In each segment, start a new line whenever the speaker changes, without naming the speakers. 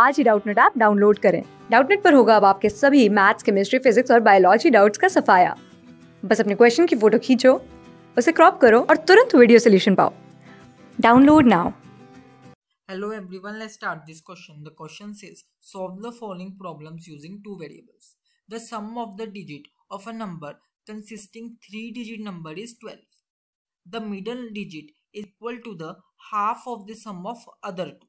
आज ही Doubtnut app download करें डाउटनेट पर होगा अब आपके सभी मैथ्स केमिस्ट्री फिजिक्स और बायोलॉजी डाउट्स का सफाया बस अपने क्वेश्चन की फोटो खींचो उसे क्रॉप करो और तुरंत वीडियो सोल्यूशन पाओ download now Hello everyone, let's start this question. The question says, solve the following problems using two variables. The sum of the digit of a number consisting three digit number is 12. The middle digit is equal to the half of the sum of other two.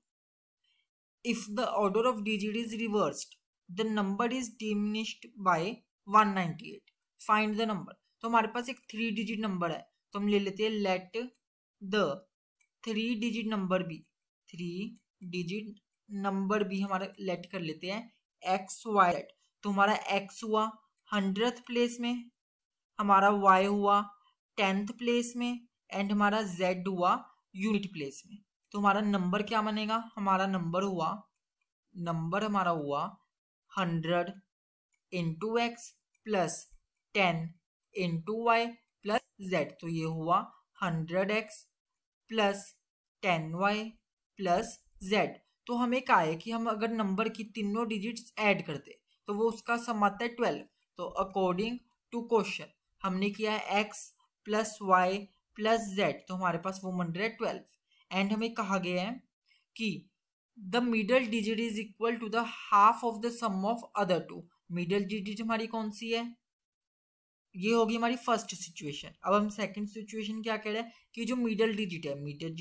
if the order of digit is reversed the number is diminished by 198 find the number तो हमारे पास एक three digit number है तो हम ले लेते हैं let the three digit number भी थ्री डिजिट नंबर भी हमारा लेट कर लेते हैं एक्स वाई तो हमारा एक्स हुआ हंड्रेथ प्लेस में हमारा वाई हुआ टेंथ प्लेस में एंड हमारा जेड हुआ यूनिट प्लेस में तो हमारा नंबर क्या बनेगा हमारा नंबर हुआ नंबर हमारा हुआ hundred into X plus ten into Y plus Z तो ये हुआ hundred X plus ten Y plus Z तो हमें कहा है कि हम अगर नंबर की तीनों डिजिट्स ऐड करते तो वो उसका सम आता है ट्वेल्व तो अकॉर्डिंग टू क्वेश्चन हमने किया है X plus Y plus Z तो हमारे पास वो मन रहा है ट्वेल्व एंड हमें कहा गया है कि the middle digit is equal to the half of the sum of other two middle digit हमारी कौन सी है ये होगी हमारी फर्स्ट सिचुएशन अब हम सेकंड सिचुएशन क्या कह रहे हैं कि जो मिडल डिजिट है मिडल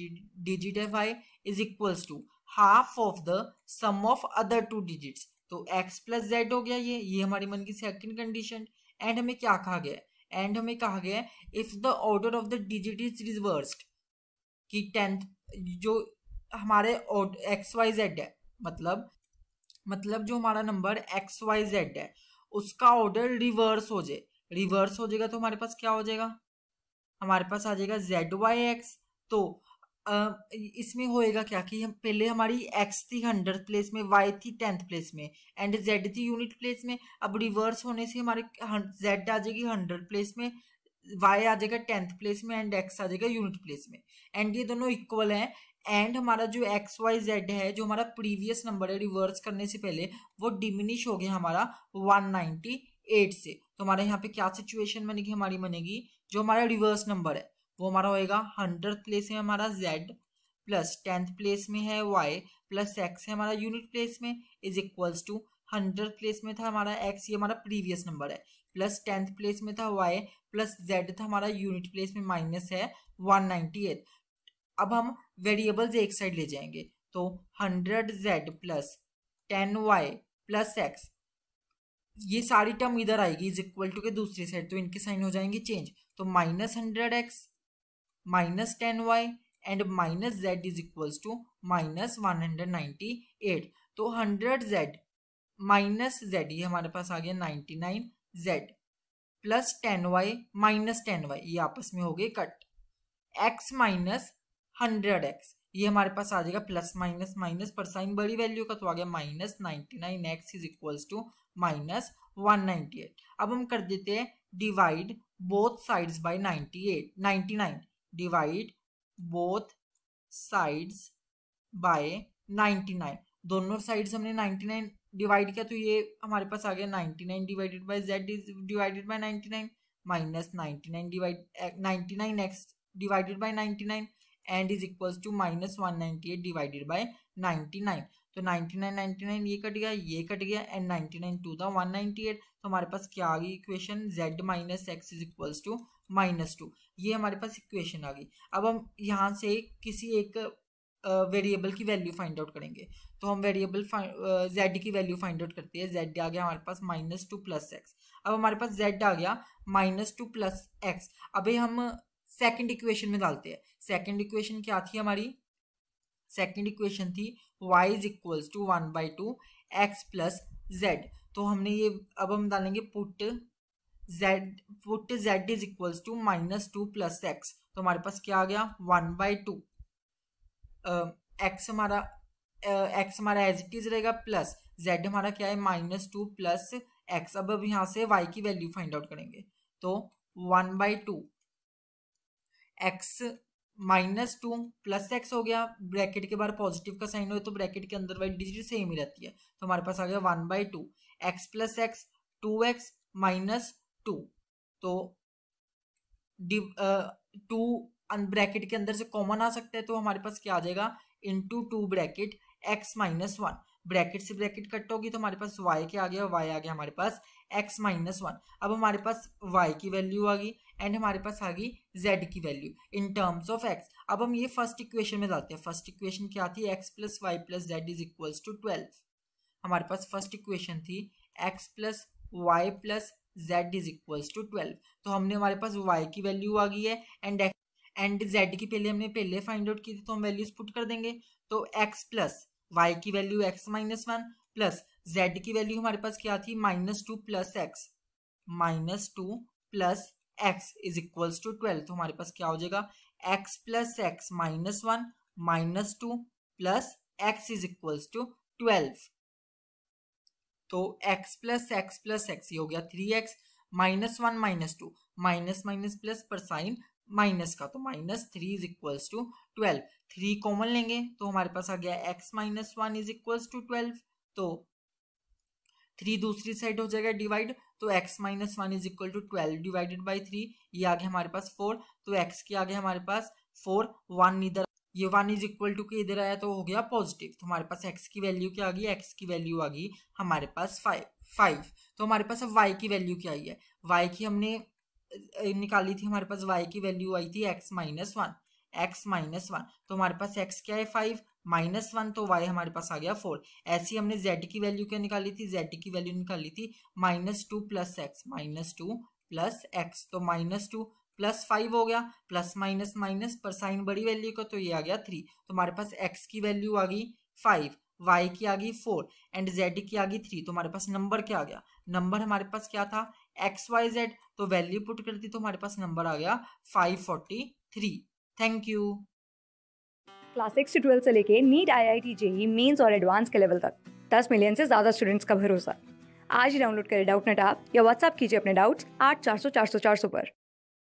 डिजिट है five is equals to half of the sum of other two digits तो एक्स प्लस जेड हो गया ये ये हमारी मन की सेकंड कंडीशन एंड हमें क्या कहा गया एंड हमें कहा गया if the order of the digit is reversed कि टेंथ जो हमारे एक्स वाई जेड है मतलब मतलब जो हमारा नंबर एक्स वाई जेड है उसका ऑर्डर रिवर्स हो जाए रिवर्स हो जाएगा तो हमारे पास क्या हो जाएगा हमारे पास आ जाएगा जेड वाई एक्स तो इसमें होएगा क्या कि हम पहले हमारी एक्स थी हंड्रेड प्लेस में वाई थी टेंथ प्लेस में एंड जेड थी यूनिट प्लेस में अब रिवर्स होने से हमारे जेड आ जाएगी हंड्रेड प्लेस में वाई आ जाएगा टेंथ प्लेस में एंड एक्स आ जाएगा यूनिट प्लेस में एंड ये दोनों इक्वल हैं एंड हमारा जो एक्स वाई जेड है जो हमारा प्रीवियस नंबर है रिवर्स करने से पहले वो डिमिनिश हो गया हमारा 198 से तो हमारे यहाँ पे क्या सिचुएशन बनेगी हमारी बनेगी जो हमारा रिवर्स नंबर है वो हमारा होएगा हंड्रेड प्लेस में हमारा जेड प्लस टेंथ प्लेस में है वाई प्लस एक्स है हमारा यूनिट प्लेस में is equals to hundred place में था हमारा एक्स ये हमारा प्रीवियस नंबर है प्लस टेंथ प्लेस में था वाई प्लस जेड था हमारा यूनिट प्लेस में माइनस है वन नाइन्टी एट अब हम वेरिएबल्स एक साइड ले जाएंगे तो hundred Z plus ten Y plus X ये सारी टर्म इधर आएगी इज इक्वल टू के दूसरे साइड तो इनके साइन हो जाएंगे चेंज तो minus hundred X minus ten Y and minus Z is equals to minus one hundred ninety eight तो हंड्रेड जेड माइनस जेड ये हमारे पास आ गया ninety nine Z plus ten Y minus ten Y ये आपस में हो गए cut X minus hundred X ये हमारे पास आ जाएगा प्लस माइनस माइनस पर साइन बड़ी वैल्यू का तो आ गया minus ninety nine x is equals to minus one ninety eight अब हम कर देते हैं divide both sides by ninety eight ninety nine divide both sides by ninety nine दोनों साइड्स हमने नाइन्टी नाइन डिवाइड किया तो ये हमारे पास आ गया ninety nine divided by Z is divided by ninety nine minus ninety nine divide ninety nine X divided by ninety nine and is equals to minus one ninety eight divided by ninety nine तो ninety nine ninety nine ये cut गया ये cut गया and ninety nine two था one ninety eight तो हमारे पास क्या आ गई equation Z minus X is equals to minus two ये हमारे पास इक्वेशन आ गई अब हम यहाँ से किसी एक वेरिएबल की वैल्यू फाइंड आउट करेंगे तो हम वेरिएबल जेड की वैल्यू फाइंड आउट करते हैं जेड आ गया हमारे पास माइनस टू प्लस एक्स अब हमारे पास जेड आ गया माइनस टू प्लस एक्स अभी हम सेकंड इक्वेशन में डालते हैं सेकंड इक्वेशन क्या थी हमारी सेकंड इक्वेशन थी Y is equals to one by two X plus Z तो हमने ये अब हम डालेंगे put Z put Z is equals to minus two plus X तो हमारे पास क्या आ गया वन बाई टू एक्स हमारा एक्स हमारा एज इट इज रहेगा प्लस जेड हमारा क्या है माइनस टू प्लस एक्स अब अब यहाँ से वाई की वैल्यू फाइंड आउट करेंगे तो one by two X minus two plus X हो गया ब्रैकेट के बाहर पॉजिटिव का साइन हो तो ब्रैकेट के अंदर वाली डिजिट सेम ही रहती है तो हमारे पास आ गया one by two X plus X two X minus two तो टू ब्रैकेट के अंदर से कॉमन आ सकता है तो हमारे पास क्या आ जाएगा into two bracket X minus one bracket से ब्रैकेट कट होगी तो हमारे पास वाई के आ गया वाई आ गया हमारे पास x माइनस वन अब हमारे पास वाई की वैल्यू आ गई एंड हमारे पास आ गई जेड की value in terms of X अब हम ये फर्स्ट इक्वेशन में डालते हैं फर्स्ट इक्वेशन क्या थी X plus Y plus Z is equals to twelve हमारे पास फर्स्ट इक्वेशन थी X plus Y plus Z is equals to twelve तो हमने हमारे पास वाई की वैल्यू आ गई है एंड एंड जेड की पहले हमने पहले फाइंड आउट की थी तो हम वैल्यूज पुट कर देंगे तो एक्स प्लस वाई की value X minus one plus Z की वैल्यू हमारे पास क्या थी minus two plus X minus two plus X is equals to twelve तो हमारे पास क्या हो जाएगा X plus X minus one minus two plus X is equals to twelve तो X plus X plus X ये हो गया three X minus one minus two minus minus plus पर साइन माइनस का तो minus three is equals to twelve three common लेंगे तो हमारे पास आ गया X minus one is equals to twelve तो थ्री दूसरी साइड हो जाएगा डिवाइड तो X minus one is equal to twelve divided by three ये आगे हमारे पास फोर तो एक्स के आगे हमारे पास फोर वन इधर ये वन इज इक्वल टू के इधर आया तो हो गया पॉजिटिव तो हमारे पास एक्स की वैल्यू क्या आ गई एक्स की वैल्यू आ गई हमारे पास फाइव फाइव तो हमारे पास अब वाई की वैल्यू क्या आई है वाई की हमने निकाली थी हमारे पास वाई की वैल्यू आई थी X minus one X minus one तो हमारे पास एक्स क्या है फाइव माइनस वन तो वाई हमारे पास आ गया फोर ऐसी हमने जेड की वैल्यू क्या निकाली थी जेड की वैल्यू निकाली थी minus two plus X minus two plus X तो माइनस टू प्लस फाइव हो गया प्लस माइनस माइनस पर साइन बड़ी वैल्यू का तो ये आ गया थ्री तो हमारे पास एक्स की वैल्यू आ गई फाइव वाई की आ गई फोर एंड जेड की आ गई थ्री तो हमारे पास नंबर क्या आ गया नंबर हमारे पास क्या था एक्स वाई जेड तो वैल्यू पुट कर दी तो हमारे पास नंबर आ गया 543 थैंक यू क्लास सिक्स से ट्वेल्थ से लेके NEET I I T JEE mains और एडवांस के लेवल तक दस मिलियन से ज्यादा स्टूडेंट्स का भरोसा आज ही डाउनलोड करें डाउट नेट आप या व्हाट्सअप कीजिए अपने डाउट्स आठ चार सौ चार सौ चार सौ पर